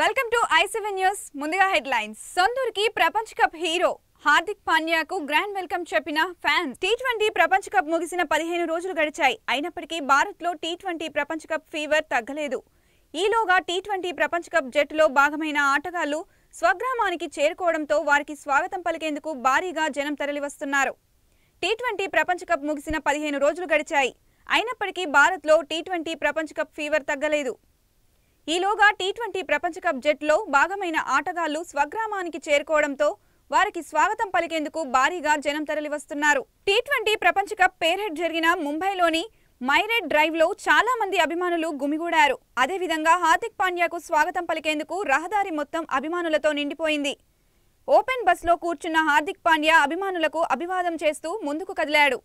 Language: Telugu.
వెల్కమ్ టు ఐసెవెన్ న్యూస్ ముందుగా హెడ్లైన్స్ సొందూరికి ప్రపంచ కప్ హీరో హార్దిక్ పాండ్యాకు గ్రాండ్ వెల్కమ్ చెప్పిన ఫ్యాన్స్ టీ ట్వంటీ ప్రపంచ కప్ ముగిసిన పదిహేను రోజులు గడిచాయి అయినప్పటికీ భారత్లో టీ ట్వంటీ ప్రపంచ కప్ ఫీవర్ తగ్గలేదు ఈలోగా టీ ట్వంటీ ప్రపంచ కప్ జట్టులో భాగమైన ఆటగాళ్లు స్వగ్రామానికి చేరుకోవడంతో వారికి స్వాగతం పలికేందుకు భారీగా జనం తరలివస్తున్నారు టీ ట్వంటీ ప్రపంచ కప్ ముగిసిన పదిహేను రోజులు గడిచాయి అయినప్పటికీ భారత్లో టీ ట్వంటీ ప్రపంచ కప్ ఫీవర్ తగ్గలేదు ఈలోగా టీ ట్వంటీ ప్రపంచకప్ జట్లో భాగమైన ఆటగాళ్లు స్వగ్రామానికి చేరుకోవడంతో వారికి స్వాగతం పలికేందుకు భారీగా జనం తరలివస్తున్నారు టీ ట్వంటీ ప్రపంచకప్ పేరెడ్ జరిగిన ముంబైలోని మైరెడ్ డ్రైవ్లో చాలా మంది అభిమానులు గుమిగూడారు అదేవిధంగా హార్దిక్ పాండ్యాకు స్వాగతం పలికేందుకు రహదారి మొత్తం అభిమానులతో నిండిపోయింది ఓపెన్ బస్లో కూర్చున్న హార్దిక్ పాండ్యా అభిమానులకు అభివాదం చేస్తూ ముందుకు కదిలాడు